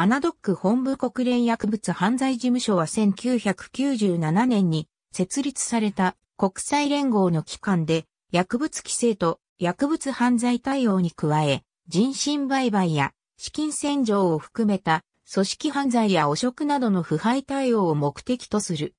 アナドック本部国連薬物犯罪事務所は1997年に設立された国際連合の機関で薬物規制と薬物犯罪対応に加え人身売買や資金洗浄を含めた組織犯罪や汚職などの腐敗対応を目的とする。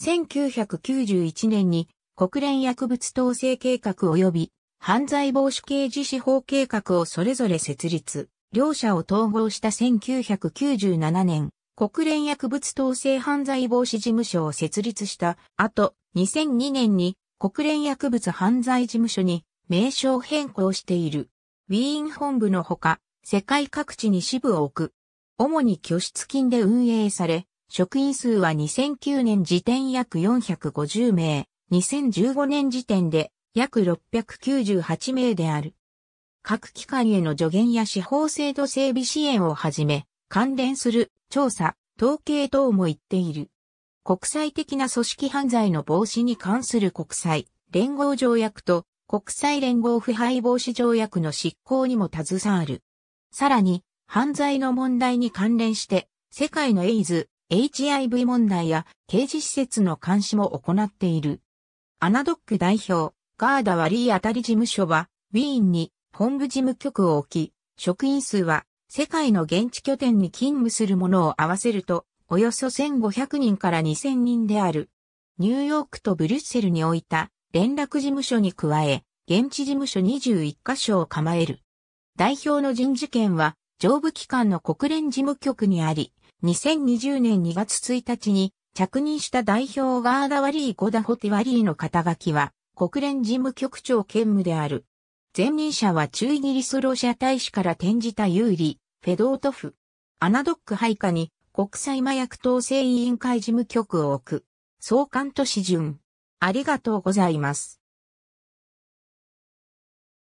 1991年に国連薬物統制計画及び犯罪防止刑事司法計画をそれぞれ設立。両者を統合した1997年、国連薬物統制犯罪防止事務所を設立した後、2002年に国連薬物犯罪事務所に名称変更している。ウィーン本部のほか、世界各地に支部を置く。主に拠出金で運営され、職員数は2009年時点約450名、2015年時点で約698名である。各機関への助言や司法制度整備支援をはじめ、関連する調査、統計等も言っている。国際的な組織犯罪の防止に関する国際連合条約と国際連合腐敗防止条約の執行にも携わる。さらに、犯罪の問題に関連して、世界のエイズ、HIV 問題や刑事施設の監視も行っている。アナドック代表、ガーダ・ワリーアたり事務所は、ウィーンに本部事務局を置き、職員数は世界の現地拠点に勤務するものを合わせると、およそ1500人から2000人である。ニューヨークとブリュッセルに置いた連絡事務所に加え、現地事務所21カ所を構える。代表の人事権は、上部機関の国連事務局にあり、2020年2月1日に着任した代表ガーダワリー・ゴダホテワリーの肩書きは、国連事務局長兼務である。前任者は中イギリスロシア大使から転じた有利、フェドートフ。アナドック配下に国際麻薬統制委員会事務局を置く。総監と指順。ありがとうございます。